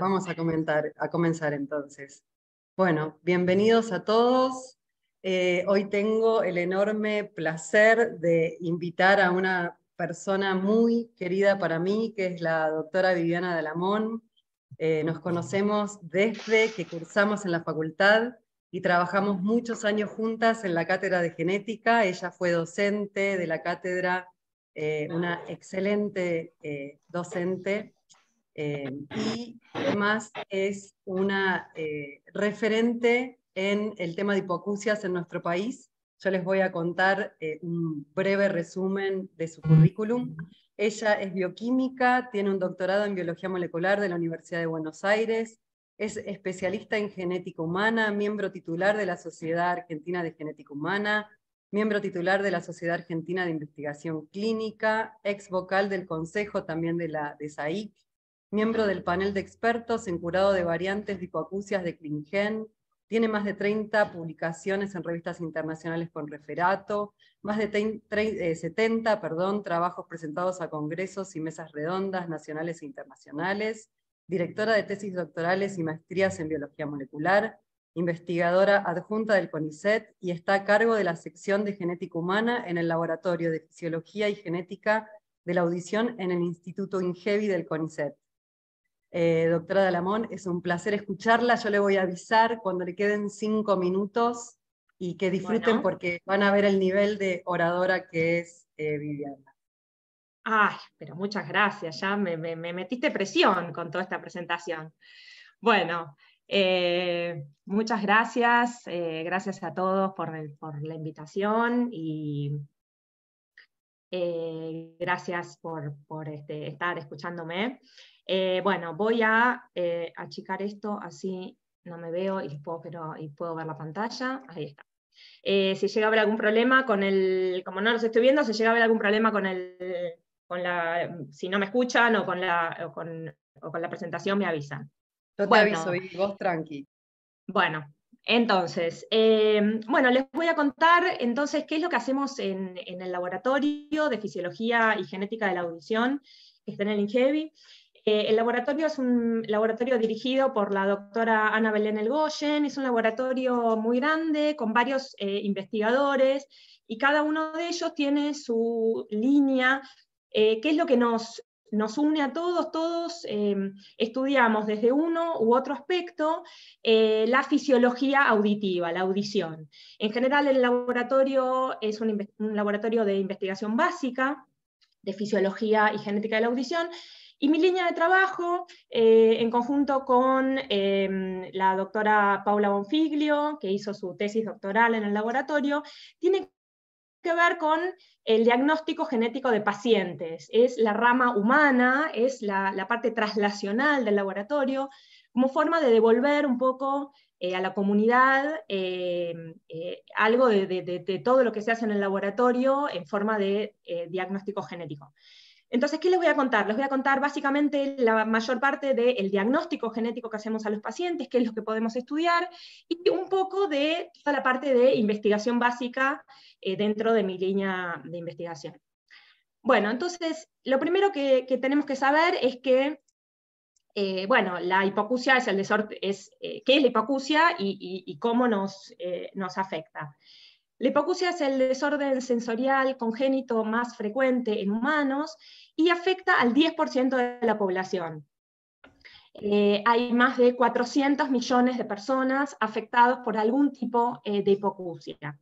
Vamos a comentar, a comenzar entonces. Bueno, bienvenidos a todos. Eh, hoy tengo el enorme placer de invitar a una persona muy querida para mí, que es la doctora Viviana Dalamón. Eh, nos conocemos desde que cursamos en la facultad y trabajamos muchos años juntas en la cátedra de genética. Ella fue docente de la cátedra, eh, una excelente docente, eh, y además es una eh, referente en el tema de hipoacusias en nuestro país. Yo les voy a contar eh, un breve resumen de su currículum. Ella es bioquímica, tiene un doctorado en biología molecular de la Universidad de Buenos Aires, es especialista en genética humana, miembro titular de la Sociedad Argentina de Genética Humana, miembro titular de la Sociedad Argentina de Investigación Clínica, ex vocal del Consejo también de la de SAIC, miembro del panel de expertos en curado de variantes hipoacusias de Klingen, tiene más de 30 publicaciones en revistas internacionales con referato, más de 70 eh, perdón, trabajos presentados a congresos y mesas redondas nacionales e internacionales, directora de tesis doctorales y maestrías en biología molecular, investigadora adjunta del CONICET y está a cargo de la sección de genética humana en el Laboratorio de Fisiología y Genética de la Audición en el Instituto INGEVI del CONICET. Eh, doctora Dalamón, es un placer escucharla. Yo le voy a avisar cuando le queden cinco minutos y que disfruten porque van a ver el nivel de oradora que es eh, Viviana. Ay, pero muchas gracias, ya me, metiste presión con toda esta presentación. Bueno, eh, muchas gracias, gracias a todos por, por la invitación y eh, gracias por, este, estar escuchándome. Eh, bueno, voy a eh, achicar esto, así no me veo y puedo, ver la pantalla. Ahí está. si llega a haber algún problema con el, como no los estoy viendo, si llega a haber algún problema con el, con la, si no me escuchan o con la, con, la presentación, me avisan. Yo te aviso, y vos tranqui. Bueno, entonces, em, bueno, les voy a contar entonces qué es lo que hacemos en, el laboratorio de fisiología y genética de la audición, que está en el INGEVI. E eh, el laboratorio es un laboratorio dirigido por la doctora Ana Belén Elgoyen, es un laboratorio muy grande con varios eh, investigadores y cada uno de ellos tiene su línea, eh, qué es lo que nos nos une a todos, todos em, estudiamos desde uno u otro aspecto eh, la fisiología auditiva, la audición. En general el laboratorio es un, laboratorio de investigación básica de fisiología y genética de la audición, y mi línea de trabajo, eh, en conjunto con em, la doctora Paula Bonfiglio, que hizo su tesis doctoral en el laboratorio, tiene que ver con el diagnóstico genético de pacientes. Es la rama humana, es la, parte traslacional del laboratorio, como forma de devolver un poco eh, a la comunidad em, eh, algo de, todo lo que se hace en el laboratorio en forma de eh, diagnóstico genético. Entonces, ¿qué les voy a contar? Les voy a contar básicamente la mayor parte del diagnóstico genético que hacemos a los pacientes, qué es lo que podemos estudiar, y un poco de toda la parte de investigación básica eh, dentro de mi línea de investigación. Bueno, entonces, lo primero que, tenemos que saber es que, eh, bueno, la hipocucia es el es, eh, qué es la hipocucia y, cómo nos afecta. La hipoacusia es el desorden sensorial congénito más frecuente en humanos y afecta al 10% de la población. Eh, hay más de 400 millones de personas afectadas por algún tipo eh, de hipoacusia.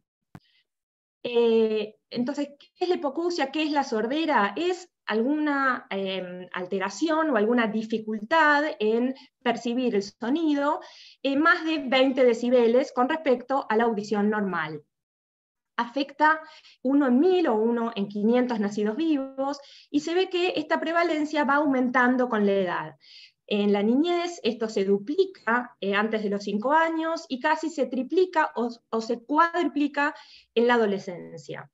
Eh, entonces, ¿qué es la hipoacusia? ¿Qué es la sordera? Es alguna em, alteración o alguna dificultad en percibir el sonido en más de 20 decibeles con respecto a la audición normal afecta uno en mil o uno en 500 nacidos vivos y se ve que esta prevalencia va aumentando con la edad. En la niñez esto se duplica eh, antes de los cinco años y casi se triplica o, se cuadriplica en la adolescencia.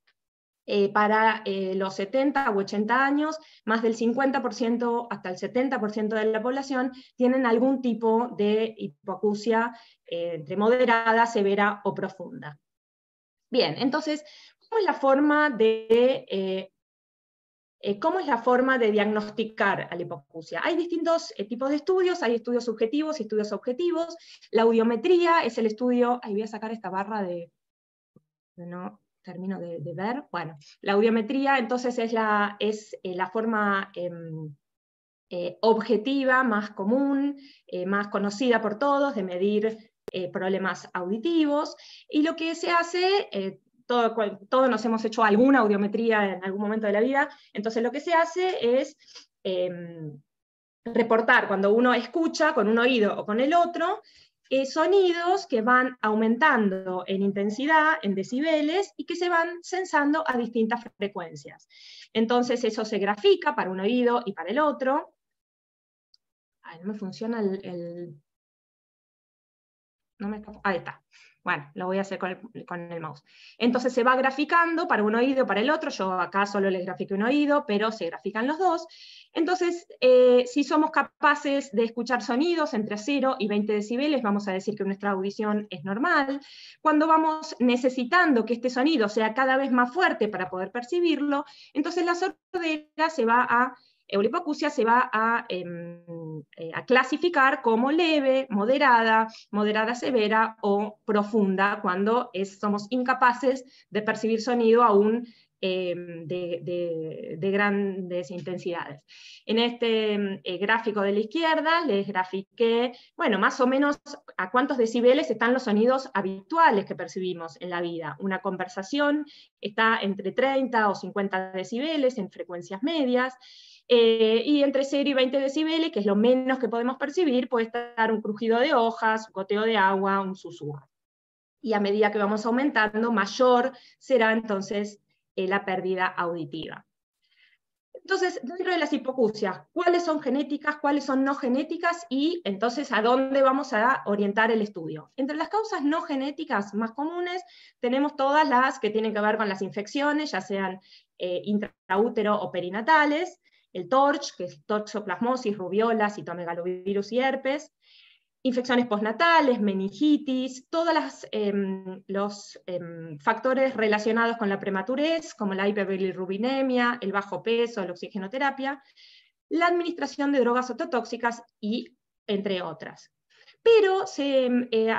Eh, para eh, los 70 u 80 años, más del 50% hasta el 70% de la población tienen algún tipo de hipoacusia entre moderada, severa o profunda. Bien, entonces, ¿cómo es la forma de, eh, eh, ¿cómo es la forma de diagnosticar a la hipoacusia? Hay distintos eh, tipos de estudios, hay estudios subjetivos y estudios objetivos. La audiometría es el estudio, ahí voy a sacar esta barra de... No termino de, ver. Bueno, la audiometría entonces es la, es, la forma... Em, objetiva, más común, más conocida por todos, de medir eh, problemas auditivos, y lo que se hace, eh, todo, todos nos hemos hecho alguna audiometría en algún momento de la vida, entonces lo que se hace es em, reportar cuando uno escucha con un oído o con el otro, eh, sonidos que van aumentando en intensidad, en decibeles, y que se van sensando a distintas frecuencias. Entonces eso se grafica para un oído y para el otro. Ay, no me funciona el no me ahí está. Bueno, lo voy a hacer con el, mouse. Entonces se va graficando para un oído, para el otro. Yo acá solo les grafiqué un oído, pero se grafican los dos. Entonces, eh, si somos capaces de escuchar sonidos entre 0 y 20 decibeles, vamos a decir que nuestra audición es normal. Cuando vamos necesitando que este sonido sea cada vez más fuerte para poder percibirlo, entonces la sordera se va a Eulipoacusia se va em, eh, a, clasificar como leve, moderada, moderada severa o profunda cuando somos incapaces de percibir sonido aún em, de, grandes intensidades. En este em, eh, gráfico de la izquierda les grafiqué, bueno, más o menos a cuántos decibeles están los sonidos habituales que percibimos en la vida. Una conversación está entre 30 o 50 decibeles en frecuencias medias, eh, y entre 0 y 20 decibeles, que es lo menos que podemos percibir, puede estar un crujido de hojas, un goteo de agua, un susurro. Y a medida que vamos aumentando, mayor será entonces eh, la pérdida auditiva. Entonces, dentro de las hipocucias, ¿cuáles son genéticas, cuáles son no genéticas y entonces a dónde vamos a orientar el estudio? Entre las causas no genéticas más comunes tenemos todas las que tienen que ver con las infecciones, ya sean eh, intraútero o perinatales, el TORCH, que es toxoplasmosis, rubiola, citomegalovirus y herpes, infecciones postnatales, meningitis, todos em, los em, factores relacionados con la prematurez, como la hiperbilirrubinemia, el bajo peso, la oxigenoterapia, la administración de drogas ototóxicas y entre otras. Pero se em, eh,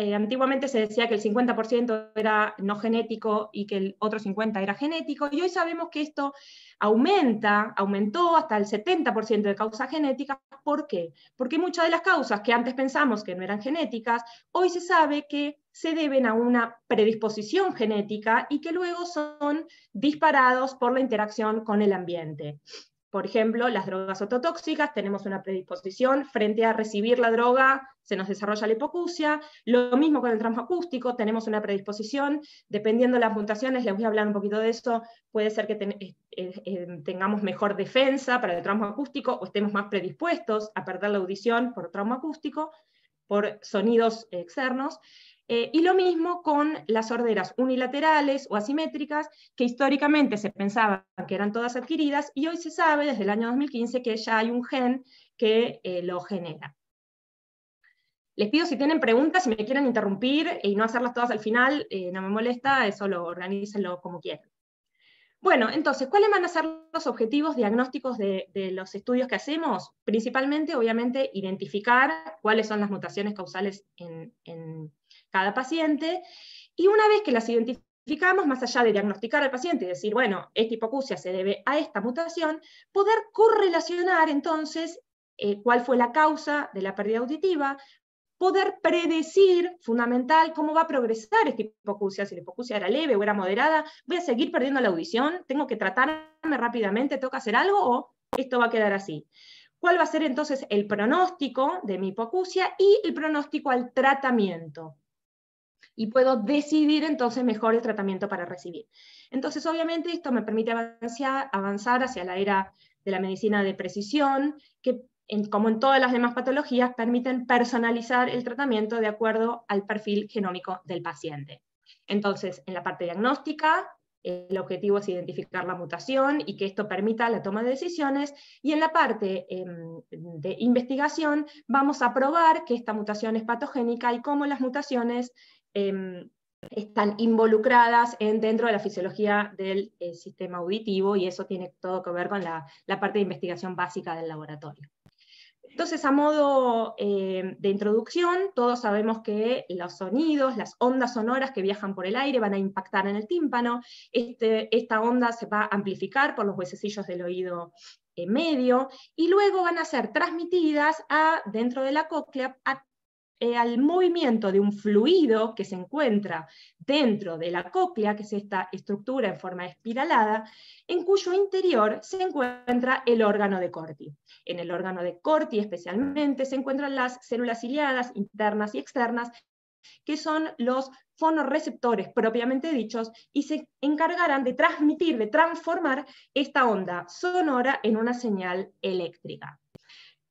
eh, antiguamente se decía que el 50% era no genético y que el otro 50% era genético, y hoy sabemos que esto aumenta, aumentó hasta el 70% de causas genéticas. ¿Por qué? Porque muchas de las causas que antes pensamos que no eran genéticas, hoy se sabe que se deben a una predisposición genética y que luego son disparados por la interacción con el ambiente. Por ejemplo, las drogas ototóxicas, tenemos una predisposición frente a recibir la droga, se nos desarrolla la hipocucia. Lo mismo con el trauma acústico, tenemos una predisposición, dependiendo de las mutaciones, les voy a hablar un poquito de eso, puede ser que eh, eh, eh, tengamos mejor defensa para el trauma acústico o estemos más predispuestos a perder la audición por trauma acústico, por sonidos externos. Eh, y lo mismo con las sorderas unilaterales o asimétricas, que históricamente se pensaba que eran todas adquiridas y hoy se sabe desde el año 2015 que ya hay un gen que eh, lo genera. Les pido si tienen preguntas, si me quieren interrumpir y no hacerlas todas al final, eh, no me molesta, eso lo organícenlo como quieran. Bueno, entonces, ¿cuáles van a ser los objetivos diagnósticos de, los estudios que hacemos? Principalmente, obviamente, identificar cuáles son las mutaciones causales en cada paciente, y una vez que las identificamos, más allá de diagnosticar al paciente y decir, bueno, esta hipocucia se debe a esta mutación, poder correlacionar entonces eh, cuál fue la causa de la pérdida auditiva, poder predecir, fundamental, cómo va a progresar esta hipocucia, si la hipocucia era leve o era moderada, voy a seguir perdiendo la audición, tengo que tratarme rápidamente, toca hacer algo o esto va a quedar así. ¿Cuál va a ser entonces el pronóstico de mi hipocucia y el pronóstico al tratamiento? y puedo decidir entonces mejor el tratamiento para recibir. Entonces, obviamente, esto me permite avanzar, hacia la era de la medicina de precisión, que como en todas las demás patologías, permiten personalizar el tratamiento de acuerdo al perfil genómico del paciente. Entonces, en la parte diagnóstica, el objetivo es identificar la mutación y que esto permita la toma de decisiones. Y en la parte em, de investigación vamos a probar que esta mutación es patogénica y cómo las mutaciones Em, están involucradas en, dentro de la fisiología del eh, sistema auditivo y eso tiene todo que ver con la, parte de investigación básica del laboratorio. Entonces, a modo em, de introducción, todos sabemos que los sonidos, las ondas sonoras que viajan por el aire van a impactar en el tímpano. Este, esta onda se va a amplificar por los huesecillos del oído medio y luego van a ser transmitidas a, dentro de la cóclea a eh, al movimiento de un fluido que se encuentra dentro de la cóclea, que es esta estructura en forma espiralada, en cuyo interior se encuentra el órgano de Corti. En el órgano de Corti especialmente se encuentran las células ciliadas internas y externas, que son los fonorreceptores propiamente dichos, y se encargarán de transmitir, de transformar esta onda sonora en una señal eléctrica.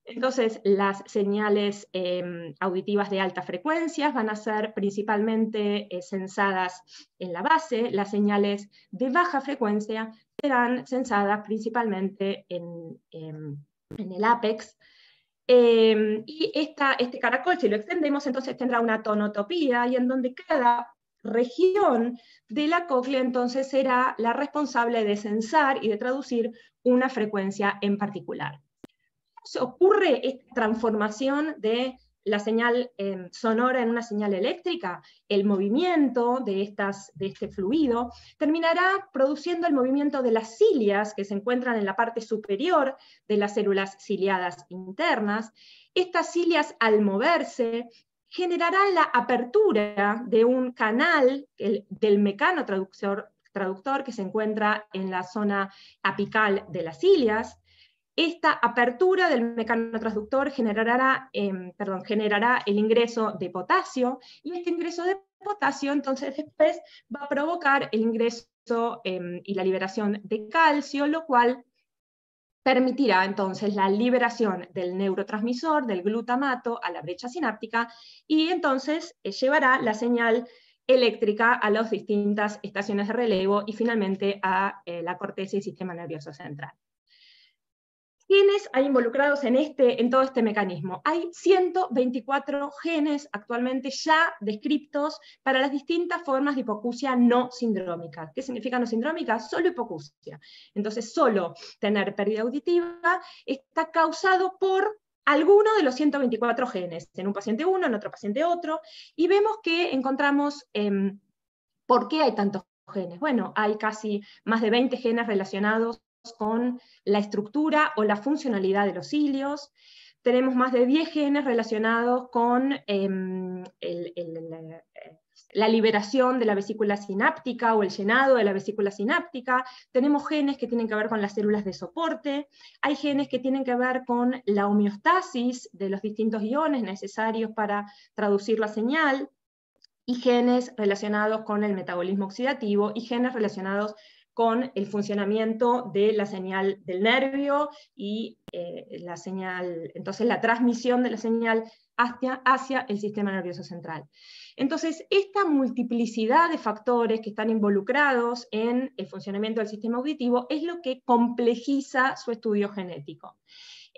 Entonces, las señales em, auditivas de alta frecuencia van a ser principalmente sensadas eh, en la base, las señales de baja frecuencia serán sensadas principalmente em, en, el ápex. Em, y este caracol, si lo extendemos, entonces tendrá una tonotopía y en donde cada región de la cóclea entonces será la responsable de censar y de traducir una frecuencia en particular ocurre esta transformación de la señal eh, sonora en una señal eléctrica, el movimiento de, estas, de este fluido terminará produciendo el movimiento de las cilias que se encuentran en la parte superior de las células ciliadas internas. Estas cilias al moverse generarán la apertura de un canal del mecano traductor que se encuentra en la zona apical de las cilias. Esta apertura del mecanotransductor generará, em, generará el ingreso de potasio y este ingreso de potasio entonces después va a provocar el ingreso em, y la liberación de calcio, lo cual permitirá entonces la liberación del neurotransmisor, del glutamato, a la brecha sináptica y entonces eh, llevará la señal eléctrica a las distintas estaciones de relevo y finalmente a eh, la corteza y sistema nervioso central. ¿Quiénes hay involucrados en, este, en todo este mecanismo. Hay 124 genes actualmente ya descriptos para las distintas formas de hipocusia no sindrómica. ¿Qué significa no sindrómica? Solo hipocusia. Entonces, solo tener pérdida auditiva está causado por alguno de los 124 genes, en un paciente uno, en otro paciente otro, y vemos que encontramos em, por qué hay tantos genes. Bueno, hay casi más de 20 genes relacionados con la estructura o la funcionalidad de los cilios. Tenemos más de 10 genes relacionados con em, la, eh, la liberación de la vesícula sináptica o el llenado de la vesícula sináptica. Tenemos genes que tienen que ver con las células de soporte. Hay genes que tienen que ver con la homeostasis de los distintos iones necesarios para traducir la señal y genes relacionados con el metabolismo oxidativo y genes relacionados con el funcionamiento de la señal del nervio y eh, la señal, entonces la transmisión de la señal hacia, hacia el sistema nervioso central. Entonces, esta multiplicidad de factores que están involucrados en el funcionamiento del sistema auditivo es lo que complejiza su estudio genético.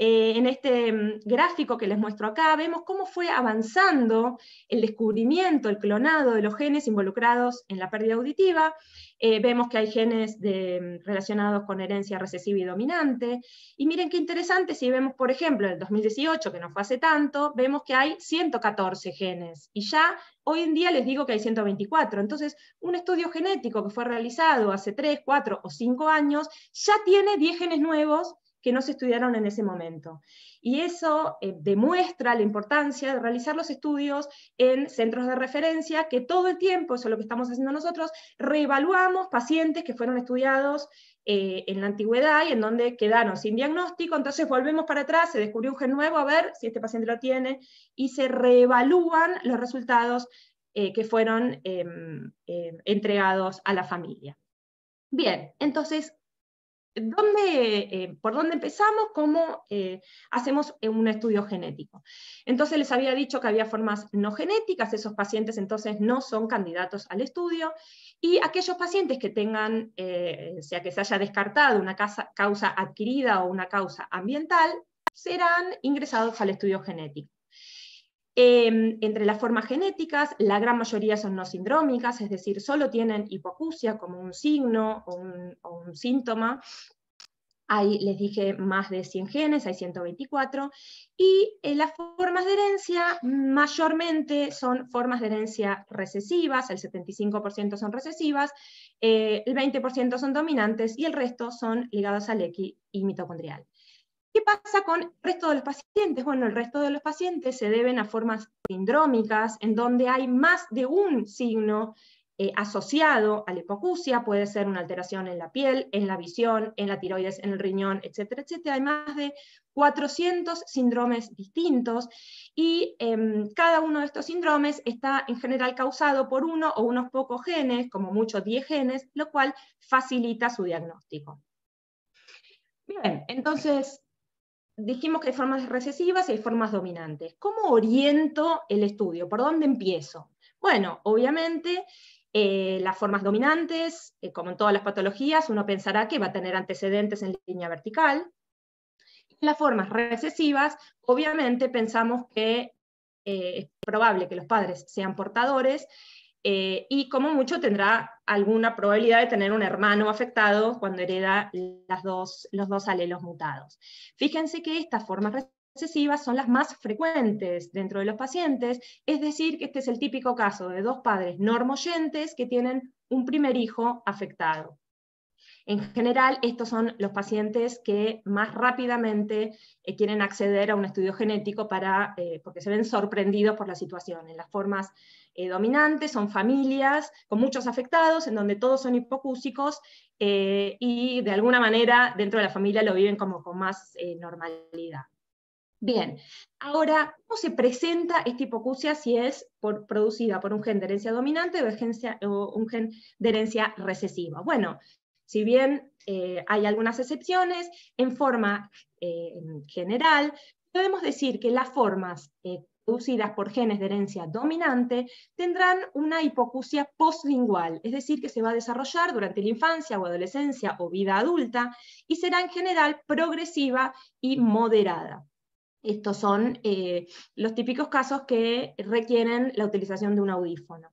Eh, en este mm, gráfico que les muestro acá vemos cómo fue avanzando el descubrimiento, el clonado de los genes involucrados en la pérdida auditiva. Eh, vemos que hay genes mm, relacionados con herencia recesiva y dominante. Y miren qué interesante, si vemos, por ejemplo, el 2018, que no fue hace tanto, vemos que hay 114 genes. Y ya hoy en día les digo que hay 124. Entonces, un estudio genético que fue realizado hace 3, 4 o 5 años ya tiene 10 genes nuevos que no se estudiaron en ese momento. Y eso eh, demuestra la importancia de realizar los estudios en centros de referencia, que todo el tiempo, eso es lo que estamos haciendo nosotros, reevaluamos pacientes que fueron estudiados eh, en la antigüedad y en donde quedaron sin diagnóstico, entonces volvemos para atrás, se descubrió un gen nuevo, a ver si este paciente lo tiene, y se reevalúan los resultados eh, que fueron em, entregados a la familia. Bien, entonces, eh, por dónde empezamos, cómo eh, hacemos un estudio genético. Entonces les había dicho que había formas no genéticas, esos pacientes entonces no son candidatos al estudio, y aquellos pacientes que tengan, eh, sea que se haya descartado una causa adquirida o una causa ambiental, serán ingresados al estudio genético. Em, entre las formas genéticas, la gran mayoría son no sindrómicas, es decir, solo tienen hipocusia como un signo o un, síntoma. ahí les dije, más de 100 genes, hay 124. Y en eh, las formas de herencia mayormente son formas de herencia recesivas, el 75% son recesivas, eh, el 20% son dominantes y el resto son ligadas al X y mitocondrial. ¿Qué pasa con el resto de los pacientes? Bueno, el resto de los pacientes se deben a formas sindrómicas, en donde hay más de un signo eh, asociado a la hipocucia, puede ser una alteración en la piel, en la visión, en la tiroides, en el riñón, etcétera, etcétera. Hay más de 400 síndromes distintos y em, cada uno de estos síndromes está en general causado por uno o unos pocos genes, como muchos 10 genes, lo cual facilita su diagnóstico. Bien, entonces dijimos que hay formas recesivas y hay formas dominantes. ¿Cómo oriento el estudio? ¿Por dónde empiezo? Bueno, obviamente eh, las formas dominantes, eh, como en todas las patologías, uno pensará que va a tener antecedentes en línea vertical. Las formas recesivas, obviamente pensamos que eh, es probable que los padres sean portadores eh, y como mucho tendrá alguna probabilidad de tener un hermano afectado cuando hereda los dos alelos mutados. Fíjense que estas formas recesivas son las más frecuentes dentro de los pacientes, es decir, que este es el típico caso de dos padres normoyentes que tienen un primer hijo afectado. En general, estos son los pacientes que más rápidamente eh, quieren acceder a un estudio genético para, eh, porque se ven sorprendidos por la situación. En las formas eh, dominantes son familias con muchos afectados, en donde todos son hipocúsicos y de alguna manera dentro de la familia lo viven como con más normalidad. Bien, ahora, ¿cómo se presenta esta hipocucia si es producida por un gen de herencia dominante o, o un gen de herencia recesiva? Bueno, si bien eh, hay algunas excepciones, en forma eh, general, podemos decir que las formas eh, producidas por genes de herencia dominante tendrán una hipocusia postlingual, es decir, que se va a desarrollar durante la infancia o adolescencia o vida adulta y será en general progresiva y moderada. Estos son los típicos casos que requieren la utilización de un audífono.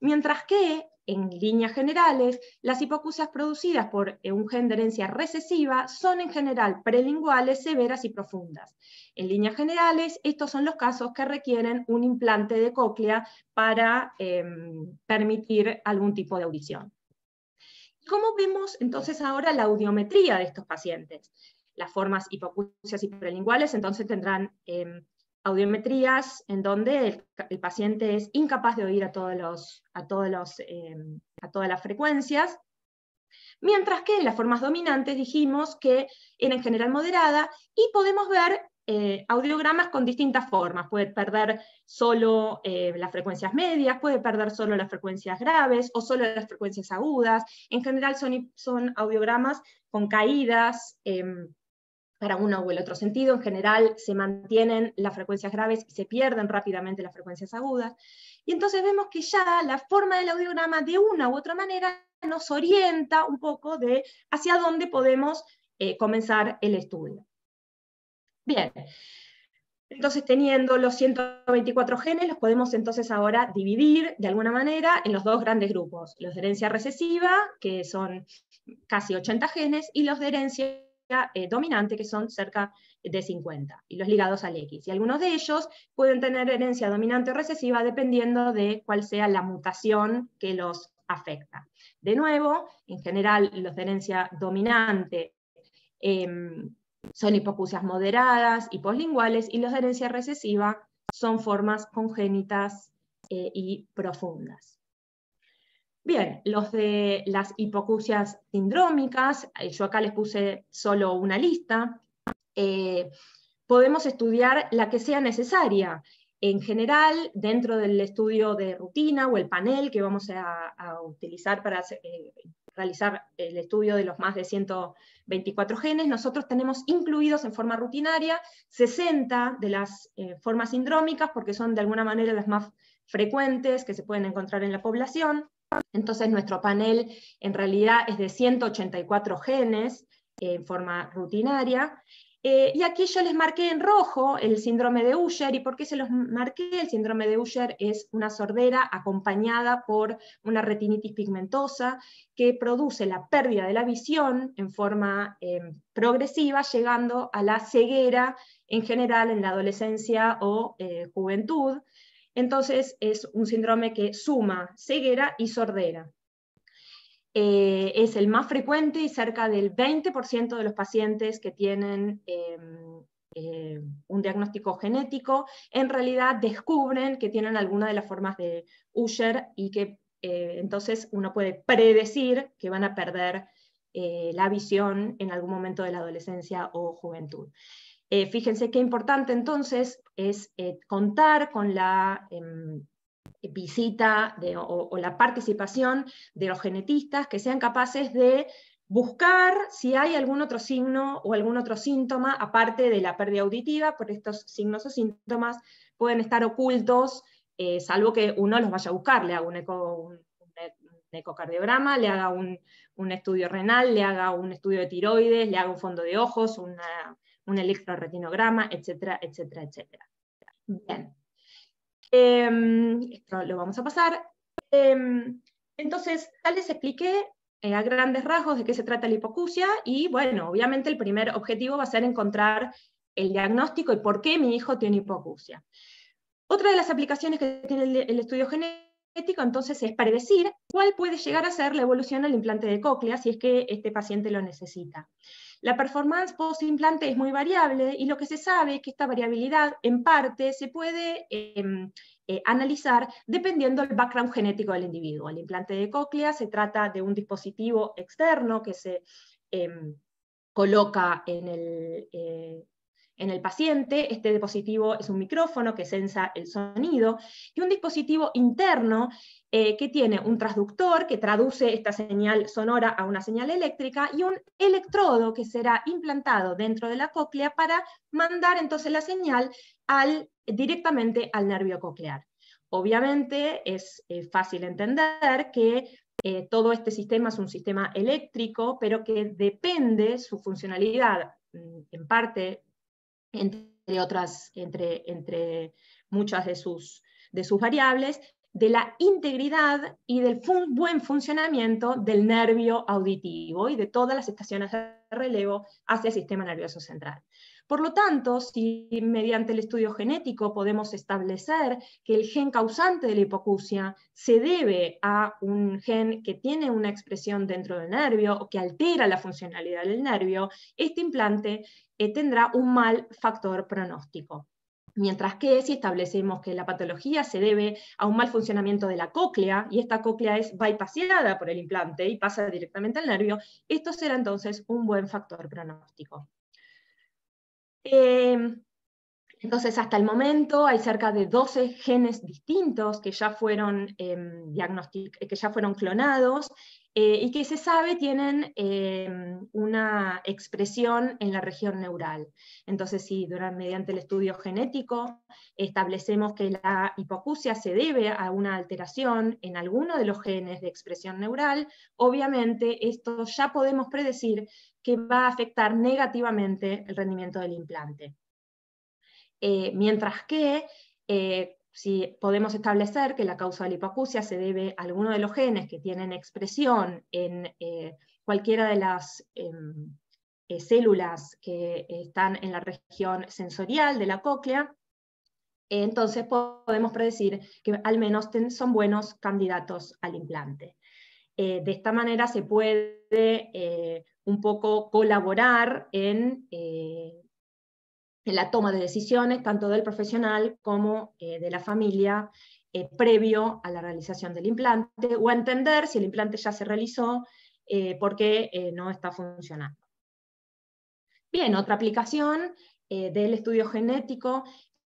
Mientras que en líneas generales, las hipocusias producidas por eh, un gen de herencia recesiva son en general prelinguales, severas y profundas. En líneas generales, estos son los casos que requieren un implante de cóclea para em, permitir algún tipo de audición. ¿Cómo vemos entonces ahora la audiometría de estos pacientes? Las formas hipocusias y prelinguales entonces tendrán em, audiometrías en donde el, paciente es incapaz de oír a, todos los, a, em, a todas las frecuencias, mientras que en las formas dominantes dijimos que era en general moderada y podemos ver eh, audiogramas con distintas formas. Puede perder solo eh, las frecuencias medias, puede perder solo las frecuencias graves o solo las frecuencias agudas. En general son, son audiogramas con caídas. Em, para uno o el otro sentido. En general se mantienen las frecuencias graves y se pierden rápidamente las frecuencias agudas. Y entonces vemos que ya la forma del audiograma de una u otra manera nos orienta un poco de hacia dónde podemos eh, comenzar el estudio. Bien, entonces teniendo los 124 genes, los podemos entonces ahora dividir de alguna manera en los dos grandes grupos, los de herencia recesiva, que son casi 80 genes, y los de herencia eh, dominante, que son cerca de 50, y los ligados al X. Y algunos de ellos pueden tener herencia dominante o recesiva dependiendo de cuál sea la mutación que los afecta. De nuevo, en general, los de herencia dominante em, son hipocusias moderadas y poslinguales, y los de herencia recesiva son formas congénitas eh, y profundas. Bien, los de las hipocucias sindrómicas, eh, yo acá les puse solo una lista. Eh, podemos estudiar la que sea necesaria. En general, dentro del estudio de rutina o el panel que vamos a, utilizar para eh, realizar el estudio de los más de 124 genes, nosotros tenemos incluidos en forma rutinaria 60 de las formas sindrómicas, porque son de alguna manera las más frecuentes que se pueden encontrar en la población. Entonces nuestro panel en realidad es de 184 genes eh, en forma rutinaria. Eh, y aquí yo les marqué en rojo el síndrome de Usher. ¿Y por qué se los marqué? El síndrome de Usher es una sordera acompañada por una retinitis pigmentosa que produce la pérdida de la visión en forma eh, progresiva, llegando a la ceguera en general en la adolescencia o juventud. Entonces es un síndrome que suma ceguera y sordera. Eh, es el más frecuente y cerca del 20% de los pacientes que tienen em, eh, un diagnóstico genético en realidad descubren que tienen alguna de las formas de Usher y que eh, entonces uno puede predecir que van a perder la visión en algún momento de la adolescencia o juventud. Eh, fíjense qué importante entonces es eh, contar con la em, visita o, la participación de los genetistas que sean capaces de buscar si hay algún otro signo o algún otro síntoma, aparte de la pérdida auditiva, porque estos signos o síntomas pueden estar ocultos, eh, salvo que uno los vaya a buscar, le haga un, ecocardiograma, le haga un estudio renal, le haga un estudio de tiroides, le haga un fondo de ojos, una un electroretinograma, etcétera, etcétera, etcétera. Bien. Em, esto lo vamos a pasar. Em, entonces, tal les expliqué eh, a grandes rasgos de qué se trata la hipocucia y bueno, obviamente el primer objetivo va a ser encontrar el diagnóstico y por qué mi hijo tiene hipocucia. Otra de las aplicaciones que tiene el, estudio genético entonces es predecir cuál puede llegar a ser la evolución al implante de cóclea si es que este paciente lo necesita. La performance post-implante es muy variable y lo que se sabe es que esta variabilidad en parte se puede em, eh, analizar dependiendo del background genético del individuo. El implante de cóclea se trata de un dispositivo externo que se em, coloca en el, eh, en el paciente, este dispositivo es un micrófono que sensa el sonido y un dispositivo interno eh, que tiene un transductor que traduce esta señal sonora a una señal eléctrica y un electrodo que será implantado dentro de la cóclea para mandar entonces la señal directamente al nervio coclear. Obviamente es eh, fácil entender que eh, todo este sistema es un sistema eléctrico, pero que depende su funcionalidad mm, en parte entre otras, entre, entre muchas de sus, de sus variables, de la integridad y del buen funcionamiento del nervio auditivo y de todas las estaciones de relevo hacia el sistema nervioso central. Por lo tanto, si mediante el estudio genético podemos establecer que el gen causante de la hipoacusia se debe a un gen que tiene una expresión dentro del nervio o que altera la funcionalidad del nervio, este implante eh, tendrá un mal factor pronóstico. Mientras que si establecemos que la patología se debe a un mal funcionamiento de la cóclea y esta cóclea es bypassada por el implante y pasa directamente al nervio, esto será entonces un buen factor pronóstico. Em, entonces, hasta el momento hay cerca de 12 genes distintos que ya fueron, em, que ya fueron clonados eh, y que se sabe tienen eh, una expresión en la región neural. Entonces, si mediante el estudio genético establecemos que la hipoacusia se debe a una alteración en alguno de los genes de expresión neural, obviamente esto ya podemos predecir que va a afectar negativamente el rendimiento del implante. Eh, mientras que si podemos establecer que la causa de la hipoacusia se debe a alguno de los genes que tienen expresión en eh, cualquiera de las em, eh, células que están en la región sensorial de la cóclea, entonces podemos predecir que al menos son buenos candidatos al implante. Eh, de esta manera se puede un poco colaborar en en la toma de decisiones, tanto del profesional como eh, de la familia, eh, previo a la realización del implante, o entender si el implante ya se realizó, eh, por qué eh, no está funcionando. Bien, otra aplicación del estudio genético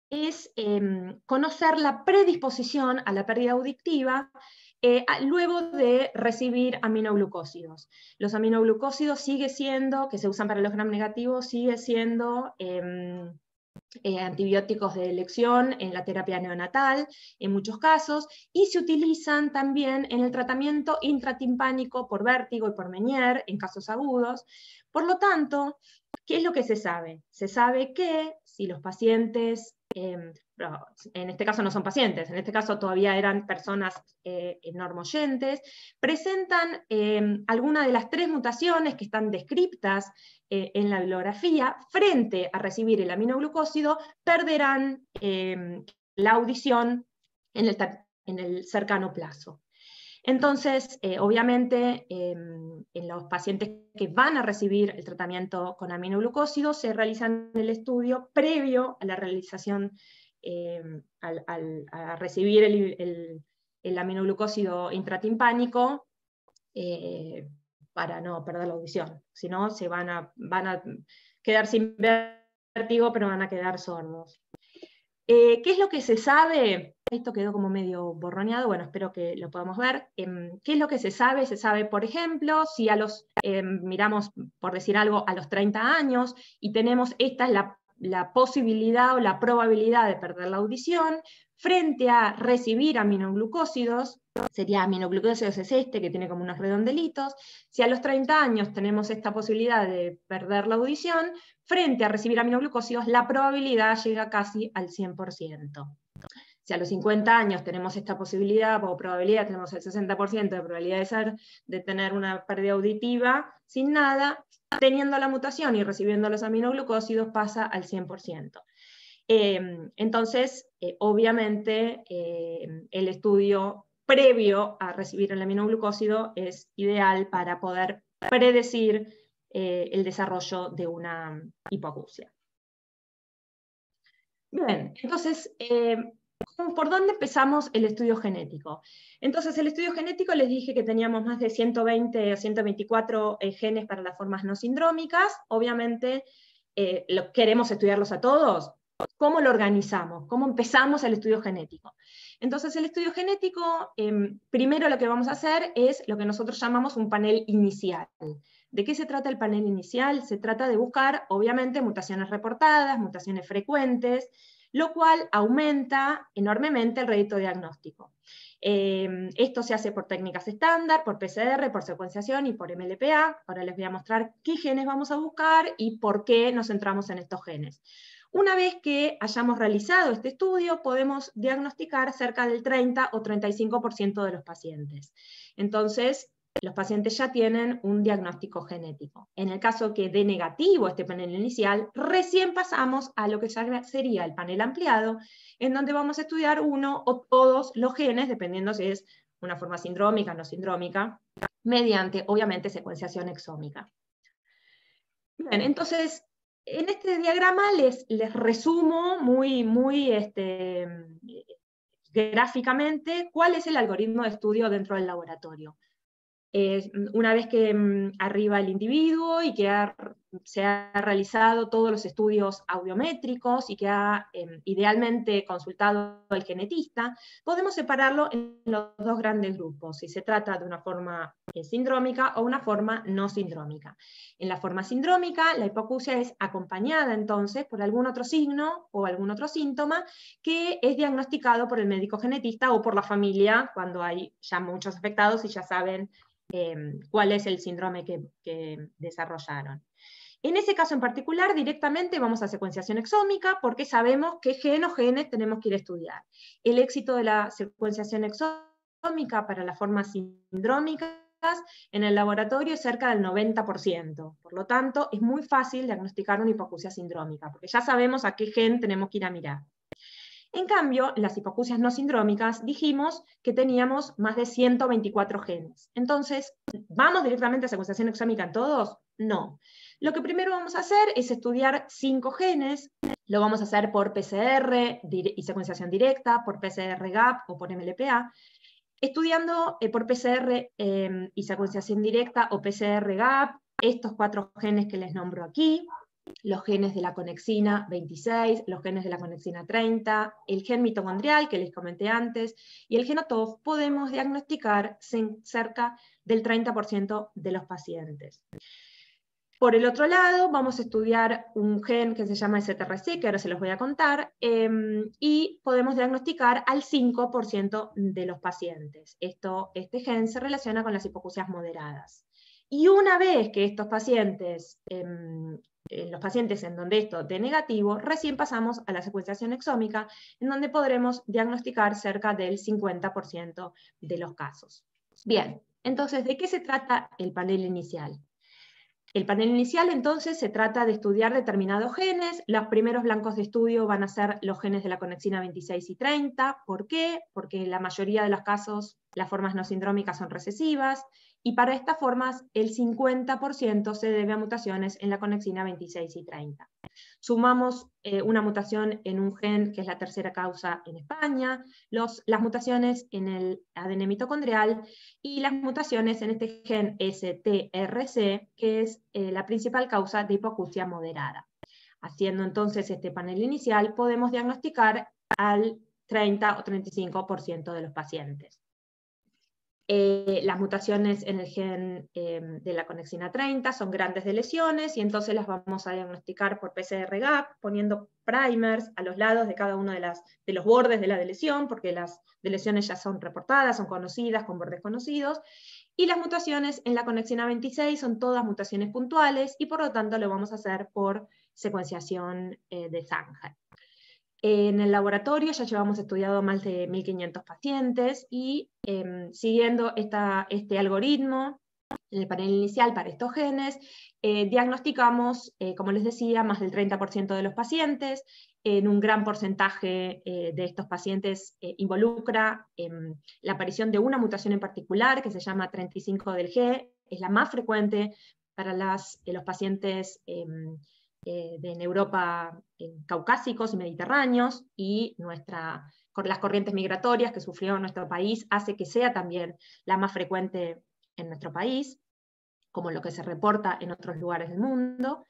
es em, conocer la predisposición a la pérdida auditiva eh, luego de recibir aminoglucósidos. Los aminoglucósidos sigue siendo, que se usan para los gram negativos, sigue siendo em, eh, antibióticos de elección en la terapia neonatal, en muchos casos, y se utilizan también en el tratamiento intratimpánico por vértigo y por Menier en casos agudos. Por lo tanto, ¿qué es lo que se sabe? Se sabe que si los pacientes em, en este caso no son pacientes, en este caso todavía eran personas eh, eh presentan em, alguna de las tres mutaciones que están descriptas eh, en la bibliografía, frente a recibir el aminoglucósido, perderán em, la audición en el, cercano plazo. Entonces, eh, obviamente, em, en los pacientes que van a recibir el tratamiento con aminoglucósido se realizan el estudio previo a la realización Em, al, a recibir el, el, aminoglucósido intratimpánico eh, para no perder la audición. Si no, se van a, van a quedar sin vértigo, pero van a quedar sordos. Eh, ¿Qué es lo que se sabe? Esto quedó como medio borroneado, bueno, espero que lo podamos ver. Em, ¿Qué es lo que se sabe? Se sabe, por ejemplo, si a los, em, miramos, por decir algo, a los 30 años y tenemos, esta es la la posibilidad o la probabilidad de perder la audición frente a recibir aminoglucósidos, sería aminoglucósidos es este que tiene como unos redondelitos, si a los 30 años tenemos esta posibilidad de perder la audición, frente a recibir aminoglucósidos la probabilidad llega casi al 100% si a los 50 años tenemos esta posibilidad o probabilidad, tenemos el 60% de probabilidad de, ser, de tener una pérdida auditiva sin nada, teniendo la mutación y recibiendo los aminoglucósidos pasa al 100%. Em, entonces, eh, obviamente, em, el estudio previo a recibir el aminoglucósido es ideal para poder predecir eh, el desarrollo de una hipoacusia. Bien, entonces, em, ¿Por dónde empezamos el estudio genético? Entonces, el estudio genético les dije que teníamos más de 120 a 124 genes para las formas no sindrómicas. Obviamente, eh, queremos estudiarlos a todos. ¿Cómo lo organizamos? ¿Cómo empezamos el estudio genético? Entonces, el estudio genético, em, primero lo que vamos a hacer es lo que nosotros llamamos un panel inicial. ¿De qué se trata el panel inicial? Se trata de buscar, obviamente, mutaciones reportadas, mutaciones frecuentes, lo cual aumenta enormemente el rédito diagnóstico. Eh, esto se hace por técnicas estándar, por PCR, por secuenciación y por MLPA. Ahora les voy a mostrar qué genes vamos a buscar y por qué nos centramos en estos genes. Una vez que hayamos realizado este estudio, podemos diagnosticar cerca del 30 o 35% de los pacientes. Entonces, los pacientes ya tienen un diagnóstico genético. En el caso que dé negativo este panel inicial, recién pasamos a lo que sería el panel ampliado, en donde vamos a estudiar uno o todos los genes, dependiendo si es una forma sindrómica o no sindrómica, mediante, obviamente, secuenciación exómica. Bien, entonces, en este diagrama les, resumo muy, muy este, gráficamente cuál es el algoritmo de estudio dentro del laboratorio. Mm, una vez que mm, arriba el individuo y que se ha realizado todos los estudios audiométricos y que ha em, idealmente consultado al genetista, podemos separarlo en los dos grandes grupos, si se trata de una forma eh, sindrómica o una forma no sindrómica. En la forma sindrómica, la hipoacusia es acompañada entonces por algún otro signo o algún otro síntoma que es diagnosticado por el médico genetista o por la familia cuando hay ya muchos afectados y ya saben Em, cuál es el síndrome que, desarrollaron. En ese caso en particular, directamente vamos a secuenciación exómica porque sabemos qué gen o genes tenemos que ir a estudiar. El éxito de la secuenciación exómica para las formas sindrómicas en el laboratorio es cerca del 90%. Por lo tanto, es muy fácil diagnosticar una hipoacusia sindrómica porque ya sabemos a qué gen tenemos que ir a mirar. En cambio, las hipoacusias no sindrómicas dijimos que teníamos más de 124 genes. Entonces, ¿vamos directamente a secuenciación exómica en todos? No. Lo que primero vamos a hacer es estudiar cinco genes. Lo vamos a hacer por PCR y secuenciación directa, por PCR-GAP o por MLPA. Estudiando eh, por PCR em, y secuenciación directa o PCR-GAP, estos cuatro genes que les nombro aquí, los genes de la conexina 26, los genes de la conexina 30, el gen mitocondrial que les comenté antes y el genotof podemos diagnosticar cerca del 30% de los pacientes. Por el otro lado, vamos a estudiar un gen que se llama STRC, que ahora se los voy a contar, em, y podemos diagnosticar al 5% de los pacientes. Esto, este gen se relaciona con las hipocucias moderadas. Y una vez que estos pacientes em, eh, los pacientes en donde esto de negativo, recién pasamos a la secuenciación exómica, en donde podremos diagnosticar cerca del 50% de los casos. Bien, entonces, ¿de qué se trata el panel inicial? El panel inicial entonces se trata de estudiar determinados genes. Los primeros blancos de estudio van a ser los genes de la conexina 26 y 30. ¿Por qué? Porque en la mayoría de los casos las formas no sindrómicas son recesivas y para estas formas el 50% se debe a mutaciones en la conexina 26 y 30. Sumamos eh, una mutación en un gen que es la tercera causa en España, las mutaciones en el ADN mitocondrial y las mutaciones en este gen STRC, que es eh, la principal causa de hipoacusia moderada. Haciendo entonces este panel inicial, podemos diagnosticar al 30 o 35% de los pacientes. Eh, las mutaciones en el gen em, de la conexina 30 son grandes de lesiones y entonces las vamos a diagnosticar por PCR-GAP poniendo primers a los lados de cada uno de, los bordes de la lesión, porque las lesiones ya son reportadas, son conocidas, con bordes conocidos, y las mutaciones en la conexina 26 son todas mutaciones puntuales y por lo tanto lo vamos a hacer por secuenciación eh, de sangre. En el laboratorio ya llevamos estudiado más de 1.500 pacientes y em, siguiendo esta, este algoritmo en el panel inicial para estos genes, eh, diagnosticamos, eh, como les decía, más del 30% de los pacientes. En un gran porcentaje eh, de estos pacientes involucra em, la aparición de una mutación en particular que se llama 35 del G, es la más frecuente para las, los pacientes em, eh, en Europa en caucásicos y mediterráneos, y nuestra, las corrientes migratorias que sufrió nuestro país hace que sea también la más frecuente en nuestro país, como lo que se reporta en otros lugares del mundo.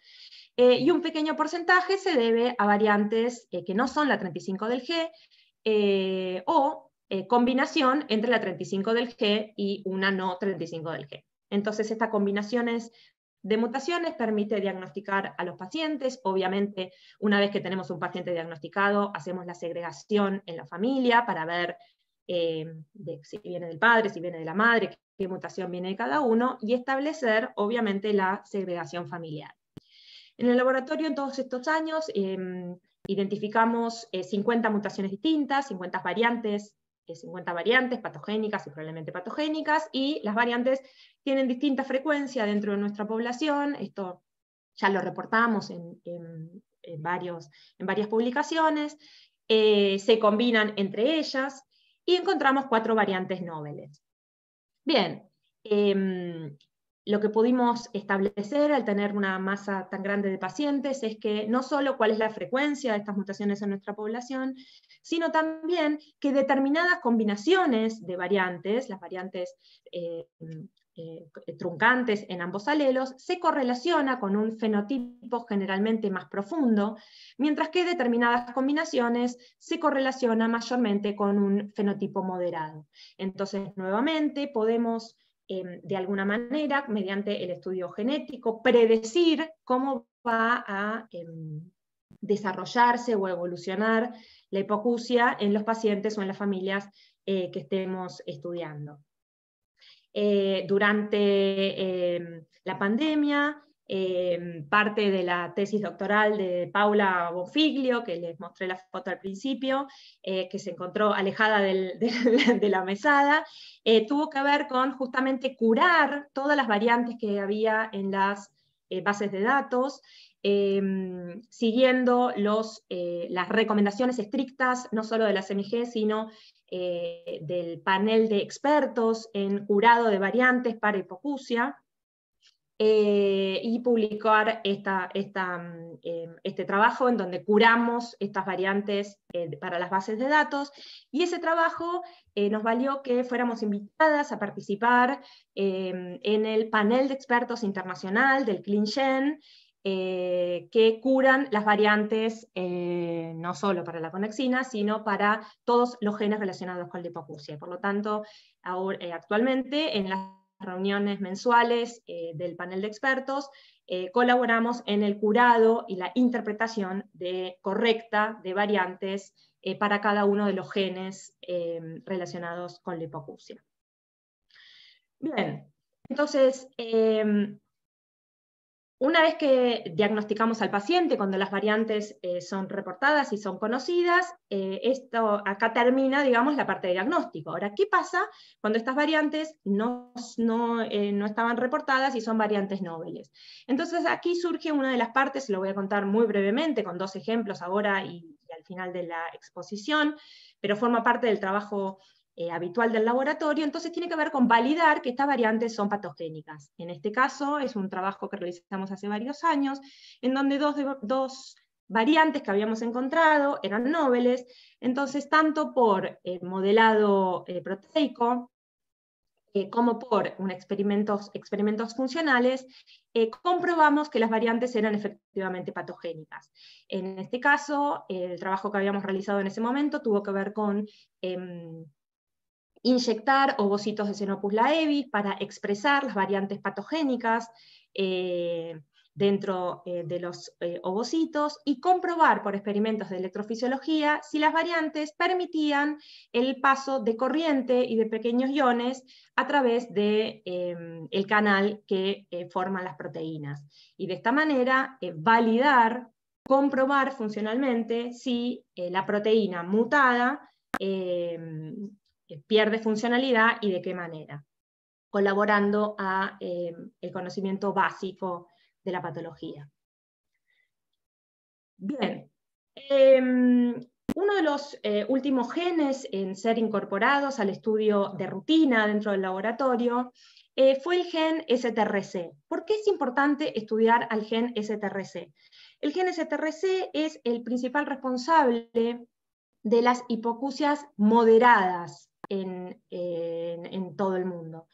Eh, y un pequeño porcentaje se debe a variantes eh, que no son la 35 del G o combinación entre la 35 del G y una no 35 del G. Entonces, estas combinaciones de mutaciones permite diagnosticar a los pacientes. Obviamente, una vez que tenemos un paciente diagnosticado, hacemos la segregación en la familia para ver eh, si viene del padre, si viene de la madre, qué mutación viene de cada uno y establecer, obviamente, la segregación familiar. En el laboratorio, en todos estos años, em, identificamos 50 eh, mutaciones distintas, 50 variantes 50 eh, variantes patogénicas y probablemente patogénicas, y las variantes tienen distinta frecuencia dentro de nuestra población, esto ya lo reportamos en, varios, en varias publicaciones, eh, se combinan entre ellas y encontramos cuatro variantes noveles. Bien, em, lo que pudimos establecer al tener una masa tan grande de pacientes es que no solo cuál es la frecuencia de estas mutaciones en nuestra población, sino también que determinadas combinaciones de variantes, las variantes eh, eh, truncantes en ambos alelos, se correlaciona con un fenotipo generalmente más profundo, mientras que determinadas combinaciones se correlaciona mayormente con un fenotipo moderado. Entonces, nuevamente, podemos Em, de alguna manera, mediante el estudio genético, predecir cómo va a em, desarrollarse o evolucionar la hipocucia en los pacientes o en las familias eh, que estemos estudiando. Eh, durante em, la pandemia, Em, parte de la tesis doctoral de Paula Bonfiglio, que les mostré la foto al principio, eh, que se encontró alejada de, la mesada, eh, tuvo que ver con justamente curar todas las variantes que había en las eh, bases de datos, em, siguiendo las recomendaciones estrictas, no solo de la CMG, sino del panel de expertos en curado de variantes para hipocucia eh, y publicar mm, em, este trabajo en donde curamos estas variantes eh, para las bases de datos. Y ese trabajo eh, nos valió que fuéramos invitadas a participar em, en el panel de expertos internacional del ClinGen, que curan las variantes no solo para la conexina, sino para todos los genes relacionados con la hipoacusia. Por lo tanto, ahora, actualmente en la reuniones mensuales eh, del panel de expertos, eh, colaboramos en el curado y la interpretación correcta de variantes eh, para cada uno de los genes relacionados con la hipoacusia. Bien, entonces, una vez que diagnosticamos al paciente, cuando las variantes eh, son reportadas y son conocidas, eh, esto acá termina, digamos, la parte de diagnóstico. Ahora, ¿qué pasa cuando estas variantes no, no, eh, estaban reportadas y son variantes nobles? Entonces, aquí surge una de las partes, lo voy a contar muy brevemente con dos ejemplos ahora y al final de la exposición, pero forma parte del trabajo eh, habitual del laboratorio, entonces tiene que ver con validar que estas variantes son patogénicas. En este caso es un trabajo que realizamos hace varios años, en donde dos, dos variantes que habíamos encontrado eran nobles, entonces tanto por eh, modelado proteico, eh, como por un experimentos, experimentos funcionales, eh, comprobamos que las variantes eran efectivamente patogénicas. En este caso, el trabajo que habíamos realizado en ese momento tuvo que ver con em, inyectar ovocitos de Xenopus laevis para expresar las variantes patogénicas eh, dentro eh, de los eh, ovocitos y comprobar por experimentos de electrofisiología si las variantes permitían el paso de corriente y de pequeños iones a través del em, canal que forman las proteínas. Y de esta manera validar, comprobar funcionalmente si la proteína mutada em, pierde funcionalidad y de qué manera, colaborando a eh, el conocimiento básico de la patología. Bien, em, uno de los eh, últimos genes en ser incorporados al estudio de rutina dentro del laboratorio eh, fue el gen STRC. ¿Por qué es importante estudiar al gen STRC? El gen STRC es el principal responsable de las hipocusias moderadas, en, todo el mundo.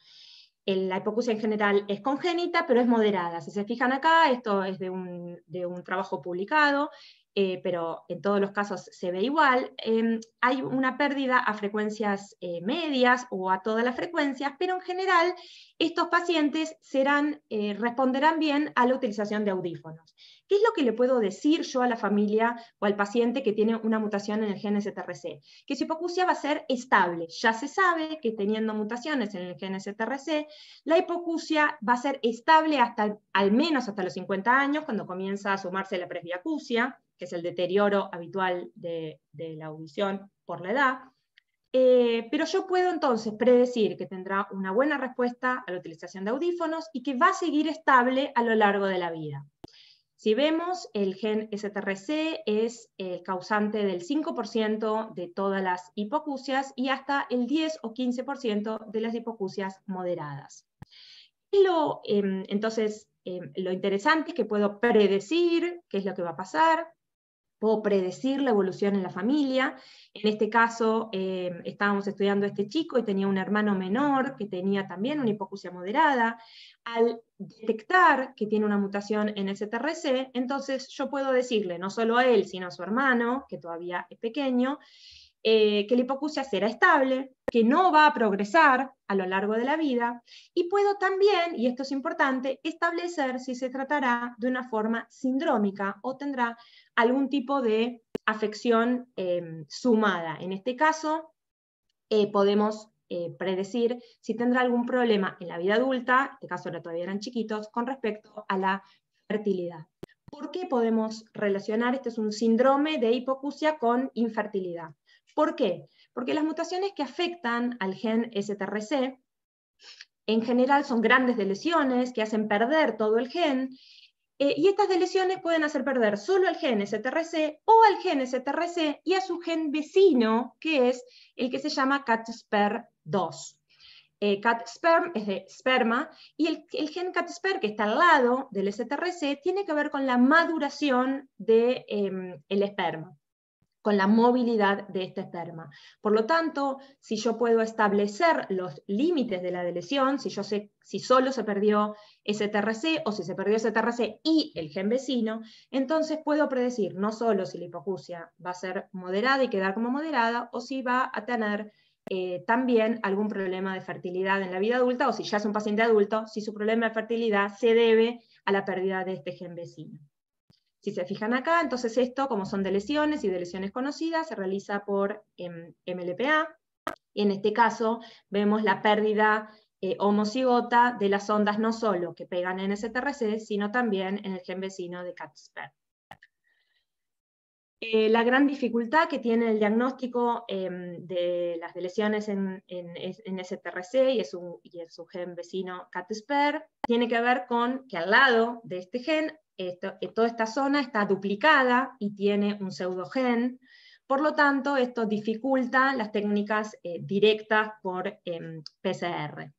la hipocusia en general es congénita, pero es moderada. Si se fijan acá, esto es de un, de un trabajo publicado, eh, pero en todos los casos se ve igual, em, hay una pérdida a frecuencias eh, medias o a todas las frecuencias, pero en general estos pacientes serán, eh, responderán bien a la utilización de audífonos. ¿Qué es lo que le puedo decir yo a la familia o al paciente que tiene una mutación en el gen STRC? Que su hipocucia va a ser estable. Ya se sabe que teniendo mutaciones en el gen STRC, la hipocucia va a ser estable hasta al menos hasta los 50 años, cuando comienza a sumarse la presbiacusia, que es el deterioro habitual de, la audición por la edad, eh, pero yo puedo entonces predecir que tendrá una buena respuesta a la utilización de audífonos y que va a seguir estable a lo largo de la vida. Si vemos, el gen STRC es el causante del 5% de todas las hipocucias y hasta el 10 o 15% de las hipocusias moderadas. Em, entonces, em, lo interesante es que puedo predecir qué es lo que va a pasar, puedo predecir la evolución en la familia. En este caso, eh, estábamos estudiando a este chico y tenía un hermano menor que tenía también una hipocucia moderada. Al detectar que tiene una mutación en el CTRC, entonces yo puedo decirle, no solo a él, sino a su hermano, que todavía es pequeño, eh, que la hipocucia será estable, que no va a progresar a lo largo de la vida, y puedo también, y esto es importante, establecer si se tratará de una forma sindrómica o tendrá algún tipo de afección em, sumada. En este caso, eh, podemos eh, predecir si tendrá algún problema en la vida adulta, en este caso no todavía eran chiquitos, con respecto a la fertilidad. ¿Por qué podemos relacionar, este es un síndrome de hipocucia con infertilidad? ¿Por qué? Porque las mutaciones que afectan al gen STRC en general son grandes de lesiones que hacen perder todo el gen eh, y estas lesiones pueden hacer perder solo al gen STRC o al gen STRC y a su gen vecino, que es el que se llama CatSper2. cat eh, CatSperm es de esperma, y el, gen gen CatSper que está al lado del STRC tiene que ver con la maduración del em, esperma con la movilidad de este esperma. Por lo tanto, si yo puedo establecer los límites de la deleción, si yo sé si solo se perdió ese TRC o si se perdió ese TRC y el gen vecino, entonces puedo predecir no solo si la hipocucia va a ser moderada y quedar como moderada, o si va a tener eh, también algún problema de fertilidad en la vida adulta, o si ya es un paciente adulto, si su problema de fertilidad se debe a la pérdida de este gen vecino. Si se fijan acá, entonces esto, como son de lesiones y de lesiones conocidas, se realiza por MLPA, em, MLPA. En este caso, vemos la pérdida eh, homocigota de las ondas no solo que pegan en STRC, sino también en el gen vecino de CATSPER. Eh, la gran dificultad que tiene el diagnóstico em, de las lesiones en, STRC y, y en su gen vecino CATSPER tiene que ver con que al lado de este gen eh, toda esta zona está duplicada y tiene un pseudogen, por lo tanto, esto dificulta las técnicas eh, directas por em, PCR.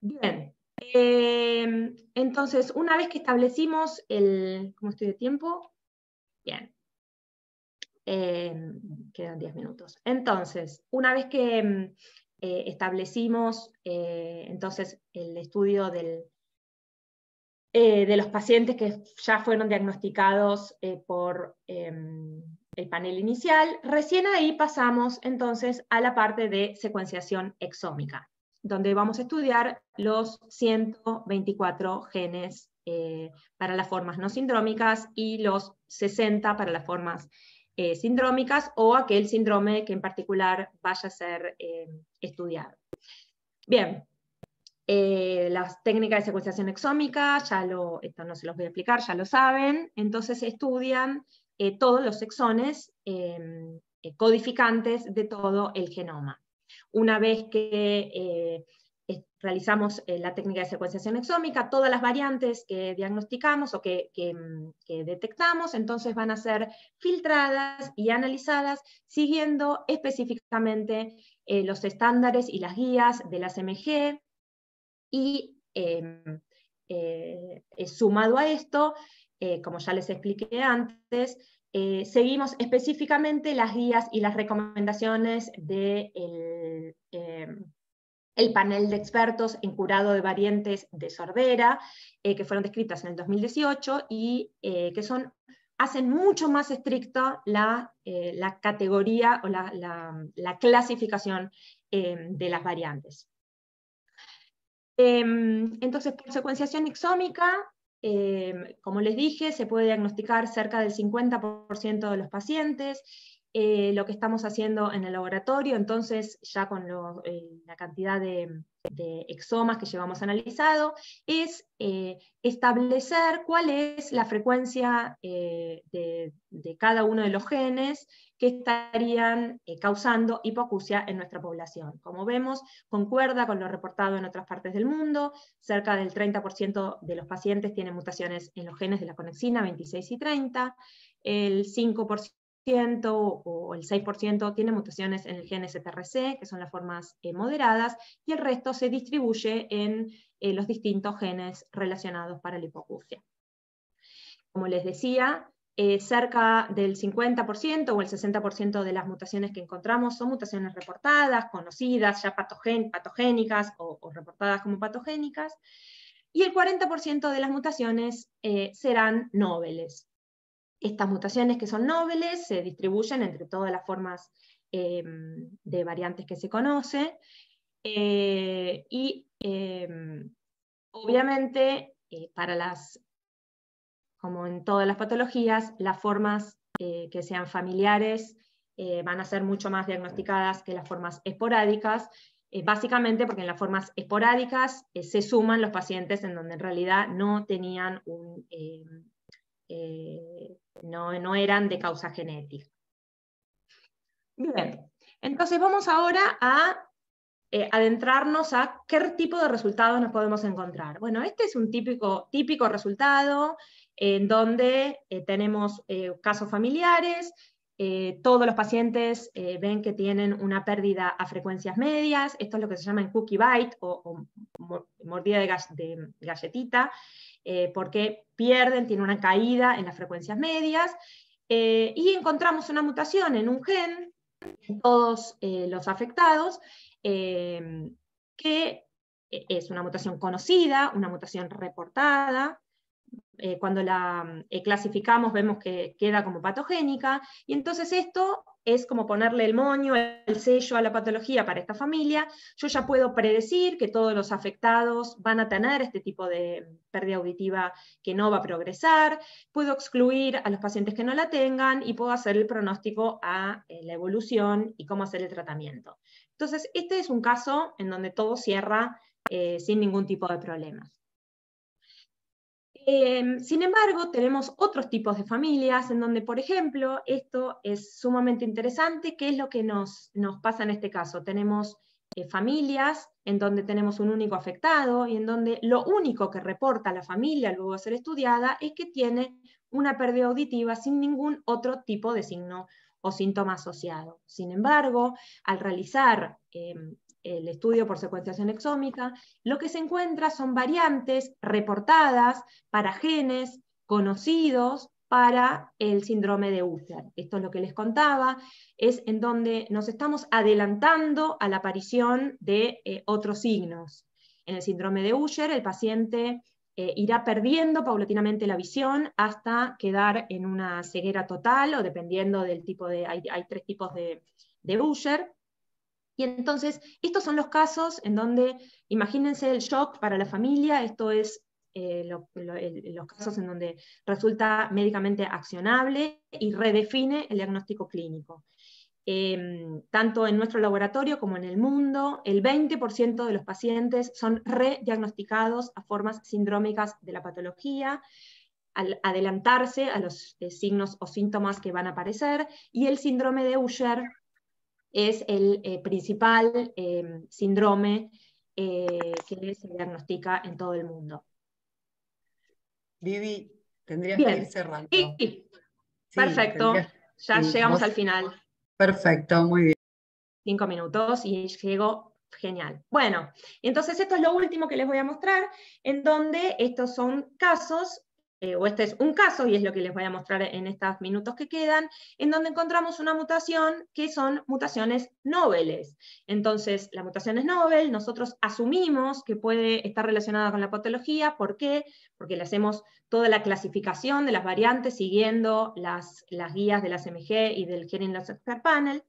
Bien, em, entonces, una vez que establecimos el... ¿Cómo estoy de tiempo? Bien. Em, quedan 10 minutos. Entonces, una vez que eh, establecimos entonces el estudio del, eh, de los pacientes que ya fueron diagnosticados eh, por em, el panel inicial, recién ahí pasamos entonces a la parte de secuenciación exómica, donde vamos a estudiar los 124 genes eh, para las formas no sindrómicas y los 60 para las formas sindrómicas o aquel síndrome que en particular vaya a ser em, estudiado. Bien, eh, las técnicas de secuenciación exómica, ya lo, esto no se los voy a explicar, ya lo saben, entonces estudian eh, todos los exones em, eh, codificantes de todo el genoma. Una vez que realizamos la técnica de secuenciación exómica, todas las variantes que diagnosticamos o que, em, detectamos, entonces van a ser filtradas y analizadas siguiendo específicamente los estándares y las guías de la CMG, y em, eh, eh, sumado a esto, eh, como ya les expliqué antes, seguimos específicamente las guías y las recomendaciones del em, panel de expertos en curado de variantes de Sorbera, que fueron descritas en el 2018 y que hacen mucho más estricta la, categoría o la clasificación em, de las variantes. Em, entonces, por secuenciación exómica, em, como les dije, se puede diagnosticar cerca del 50% de los pacientes. Eh, lo que estamos haciendo en el laboratorio, entonces, ya con eh, la cantidad de, exomas que llevamos analizado, es eh, establecer cuál es la frecuencia de, cada uno de los genes que estarían eh, causando hipocucia en nuestra población. Como vemos, concuerda con lo reportado en otras partes del mundo, cerca del 30% de los pacientes tienen mutaciones en los genes de la conexina 26 y 30, el 5% o el 6% tiene mutaciones en el gen STRC, que son las formas eh, moderadas, y el resto se distribuye en eh, los distintos genes relacionados para la hipocucia. Como les decía, eh, cerca del 50% o el 60% de las mutaciones que encontramos son mutaciones reportadas, conocidas, ya patogénicas o, reportadas como patogénicas, y el 40% de las mutaciones eh, serán nobles. Estas mutaciones que son nobles se distribuyen entre todas las formas em, de variantes que se conocen, eh, y em, obviamente para las como en todas las patologías, las formas eh, que sean familiares eh, van a ser mucho más diagnosticadas que las formas esporádicas, eh, básicamente porque en las formas esporádicas se suman los pacientes en donde en realidad no tenían un, no, eran de causa genética. Bien, entonces vamos ahora a adentrarnos a qué tipo de resultados nos podemos encontrar. Bueno, este es un típico, típico resultado en donde eh, tenemos eh, casos familiares, eh, todos los pacientes ven que tienen una pérdida a frecuencias medias, esto es lo que se llama en cookie bite o, mordida de, de galletita, porque pierden, tienen una caída en las frecuencias medias, y encontramos una mutación en un gen en todos los afectados, que es una mutación conocida, una mutación reportada, eh, cuando la eh, clasificamos vemos que queda como patogénica, y entonces esto es como ponerle el moño, el sello a la patología para esta familia. Yo ya puedo predecir que todos los afectados van a tener este tipo de pérdida auditiva que no va a progresar, puedo excluir a los pacientes que no la tengan y puedo hacer el pronóstico a eh, la evolución y cómo hacer el tratamiento. Entonces, este es un caso en donde todo cierra sin ningún tipo de problemas. Em, sin embargo, tenemos otros tipos de familias en donde, por ejemplo, esto es sumamente interesante, ¿qué es lo que nos, pasa en este caso? Tenemos eh, familias en donde tenemos un único afectado y en donde lo único que reporta la familia luego de ser estudiada es que tiene una pérdida auditiva sin ningún otro tipo de signo o síntoma asociado. Sin embargo, al realizar em, el estudio por secuenciación exómica, lo que se encuentra son variantes reportadas para genes conocidos para el síndrome de Usher. Esto es lo que les contaba, es en donde nos estamos adelantando a la aparición de eh, otros signos. En el síndrome de Usher, el paciente eh, irá perdiendo paulatinamente la visión hasta quedar en una ceguera total, o dependiendo del tipo de, hay, tres tipos de, de Usher, y entonces, estos son los casos en donde, imagínense el shock para la familia, esto es eh, los casos en donde resulta médicamente accionable y redefine el diagnóstico clínico. Em, tanto en nuestro laboratorio como en el mundo, el 20% de los pacientes son rediagnosticados a formas sindrómicas de la patología, al adelantarse a los eh, signos o síntomas que van a aparecer, y el síndrome de Usher es el eh, principal eh, síndrome eh, que se diagnostica en todo el mundo. Vivi, tendrías que ir cerrando. Perfecto, ya llegamos al final. Perfecto, muy bien. Cinco minutos y llego Genial. Bueno, entonces esto es lo último que les voy a mostrar, en donde estos son casos eh, o este es un caso, y es lo que les voy a mostrar en estos minutos que quedan, en donde encontramos una mutación que son mutaciones noveles. Entonces, la mutación es novel, nosotros asumimos que puede estar relacionada con la patología, ¿por qué? Porque le hacemos toda la clasificación de las variantes siguiendo las, guías de la CMG y del Gen Loss Expert Panel.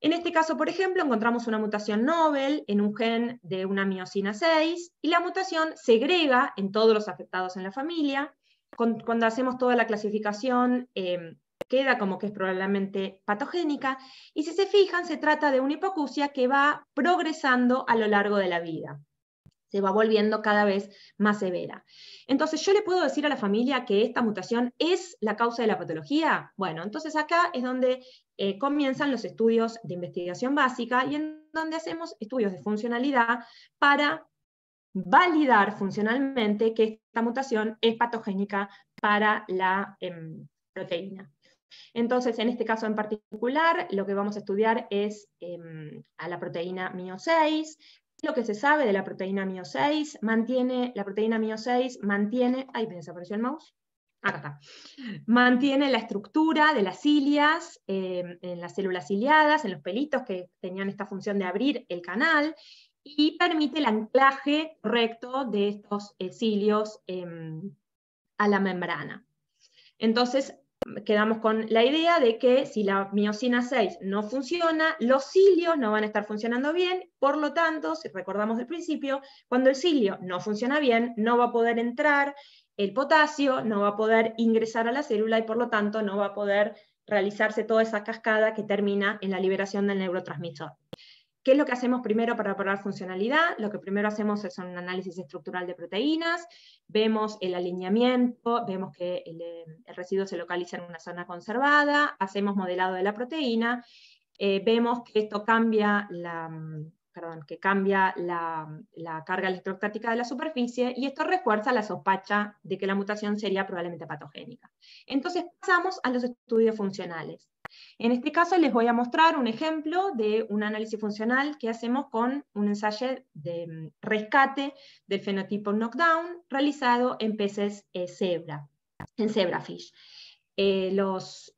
En este caso, por ejemplo, encontramos una mutación novel en un gen de una miocina 6 y la mutación segrega en todos los afectados en la familia cuando hacemos toda la clasificación, eh, queda como que es probablemente patogénica. Y si se fijan, se trata de una hipocucia que va progresando a lo largo de la vida. Se va volviendo cada vez más severa. Entonces, ¿yo le puedo decir a la familia que esta mutación es la causa de la patología? Bueno, entonces acá es donde eh, comienzan los estudios de investigación básica y en donde hacemos estudios de funcionalidad para validar funcionalmente que esta mutación es patogénica para la em, proteína. Entonces, en este caso en particular, lo que vamos a estudiar es em, a la proteína MIO6. Lo que se sabe de la proteína MIO6 mantiene, la proteína MIO6 mantiene, el mouse, acá mantiene la estructura de las cilias, em, en las células ciliadas, en los pelitos que tenían esta función de abrir el canal, y permite el anclaje recto de estos cilios em, a la membrana. Entonces, quedamos con la idea de que si la miocina 6 no funciona, los cilios no van a estar funcionando bien, por lo tanto, si recordamos del principio, cuando el cilio no funciona bien, no va a poder entrar el potasio, no va a poder ingresar a la célula y por lo tanto no va a poder realizarse toda esa cascada que termina en la liberación del neurotransmisor. ¿Qué es lo que hacemos primero para probar funcionalidad? Lo que primero hacemos es un análisis estructural de proteínas, vemos el alineamiento, vemos que el, eh, residuo se localiza en una zona conservada, hacemos modelado de la proteína, eh, vemos que esto cambia la, mm, que cambia la, carga electrostática de la superficie y esto refuerza la sospecha de que la mutación sería probablemente patogénica. Entonces pasamos a los estudios funcionales. En este caso les voy a mostrar un ejemplo de un análisis funcional que hacemos con un ensayo de rescate del fenotipo knockdown realizado en peces eh, zebra, en zebrafish. Eh,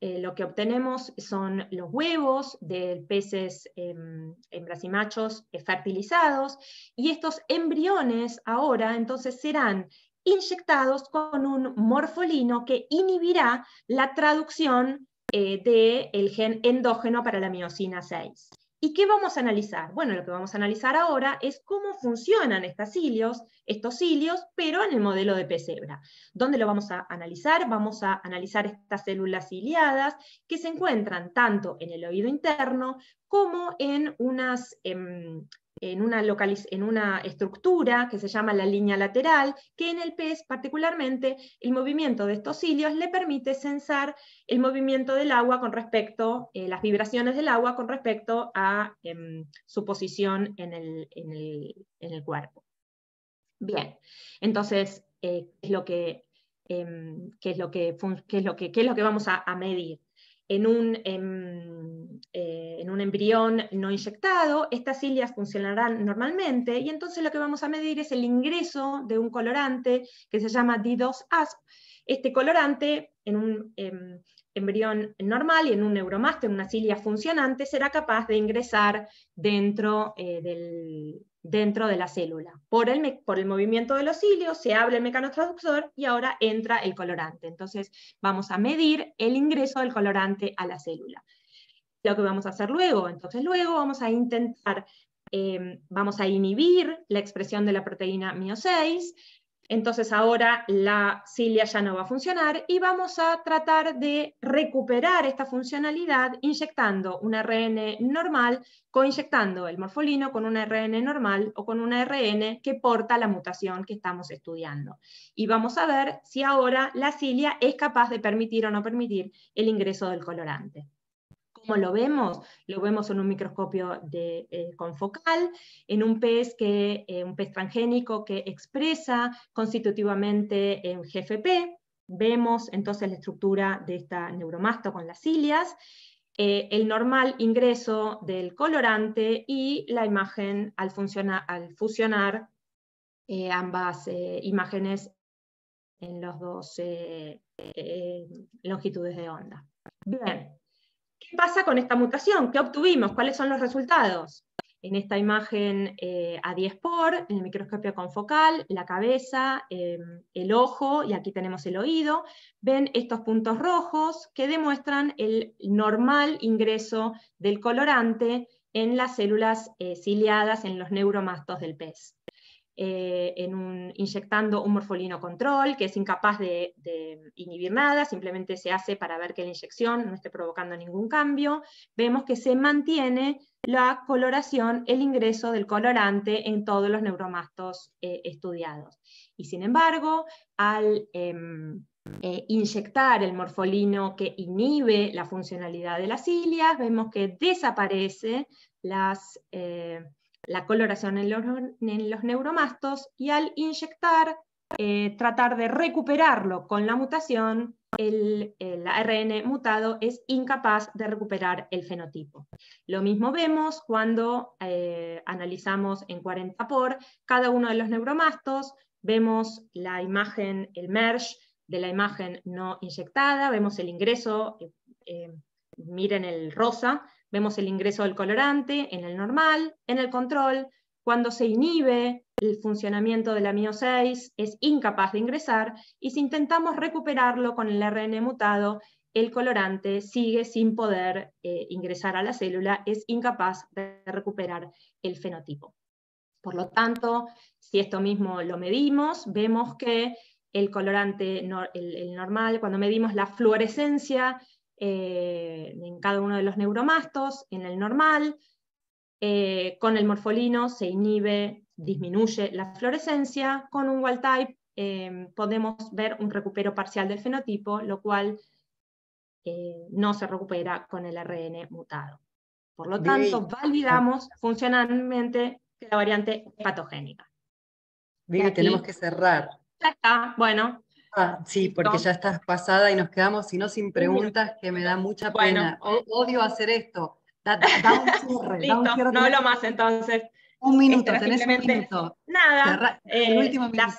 eh, lo que obtenemos son los huevos de peces, em, hembras y machos, eh, fertilizados, y estos embriones ahora entonces serán inyectados con un morfolino que inhibirá la traducción del gen endógeno para la miocina 6. ¿Y qué vamos a analizar? Bueno, lo que vamos a analizar ahora es cómo funcionan estas cilios, estos cilios, pero en el modelo de pesebra. ¿Dónde lo vamos a analizar? Vamos a analizar estas células ciliadas que se encuentran tanto en el oído interno como en unas em, en una, estructura que se llama la línea lateral, que en el pez particularmente el movimiento de estos cilios le permite sensar el movimiento del agua con respecto, eh, las vibraciones del agua con respecto a em, su posición en el, cuerpo. Bien, entonces, eh, ¿qué, es lo que, es lo que, vamos a medir? en un, em, eh, en, un embrión no inyectado, estas cilias funcionarán normalmente y entonces lo que vamos a medir es el ingreso de un colorante que se llama D2-ASP. Este colorante en un, em, embrión normal y en un neuromasto, en una cilia funcionante, será capaz de ingresar dentro, eh, dentro de la célula. Por el, movimiento de los cilios se abre el mecanotransductor y ahora entra el colorante. Entonces vamos a medir el ingreso del colorante a la célula. Lo que vamos a hacer luego, entonces luego vamos a intentar, em, vamos a inhibir la expresión de la proteína MIO6, entonces ahora la cilia ya no va a funcionar y vamos a tratar de recuperar esta funcionalidad inyectando un RN normal, coinyectando el morfolino con un RN normal o con un RN que porta la mutación que estamos estudiando. Y vamos a ver si ahora la cilia es capaz de permitir o no permitir el ingreso del colorante. ¿Cómo lo vemos? Lo vemos en un microscopio de, eh, focal confocal, en un pez, que, eh, un pez transgénico que expresa constitutivamente en GFP. Vemos entonces la estructura de esta neuromasto con las cilias, eh, el normal ingreso del colorante y la imagen al, al fusionar ambas imágenes en las dos longitudes de onda. Bien, ¿Qué pasa con esta mutación? ¿Qué obtuvimos? ¿Cuáles son los resultados? En esta imagen eh, a 10 por, en el microscopio confocal, la cabeza, em, el ojo, y aquí tenemos el oído, ven estos puntos rojos que demuestran el normal ingreso del colorante en las células eh, ciliadas, en los neuromastos del pez. Eh, en un, inyectando un morfolino control que es incapaz de, inhibir nada, simplemente se hace para ver que la inyección no esté provocando ningún cambio, vemos que se mantiene la coloración, el ingreso del colorante en todos los neuromastos eh, estudiados. Y sin embargo, al... Em, eh, inyectar el morfolino que inhibe la funcionalidad de las cilias, vemos que desaparece las, la coloración en los, neuromastos y al inyectar, eh, tratar de recuperarlo con la mutación, el, el, ARN mutado es incapaz de recuperar el fenotipo. Lo mismo vemos cuando eh, analizamos en 40 por cada uno de los neuromastos, vemos la imagen, el merge de la imagen no inyectada, vemos el ingreso, eh, miren el rosa, Vemos el ingreso del colorante en el normal, en el control. Cuando se inhibe el funcionamiento del mio 6, es incapaz de ingresar. Y si intentamos recuperarlo con el RN mutado, el colorante sigue sin poder eh, ingresar a la célula, es incapaz de recuperar el fenotipo. Por lo tanto, si esto mismo lo medimos, vemos que el colorante, el, normal, cuando medimos la fluorescencia eh, en cada uno de los neuromastos, en el normal. Eh, con el morfolino se inhibe, disminuye la fluorescencia. Con un wild type eh, podemos ver un recupero parcial del fenotipo, lo cual no se recupera con el RN mutado. Por lo tanto, validamos funcionalmente que la variante es patogénica. Bien, tenemos que cerrar. Ya está, bueno, Ah, sí, porque ya estás pasada y nos quedamos, si no, sin preguntas, que me da mucha pena. Bueno. odio hacer esto. Da, un Listo, no hablo más entonces. Un minuto, este, tenés un minuto. Nada. el eh, último minuto.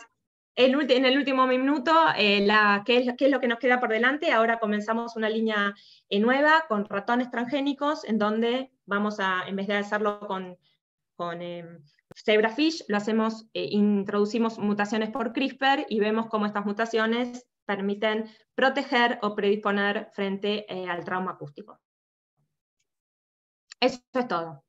en el último minuto, eh, la, ¿qué, es, lo que nos queda por delante? Ahora comenzamos una línea eh, nueva con ratones transgénicos, en donde vamos a, en vez de hacerlo con, con em, zebrafish lo hacemos, eh, introducimos mutaciones por CRISPR y vemos cómo estas mutaciones permiten proteger o predisponer frente eh, al trauma acústico. Eso es todo.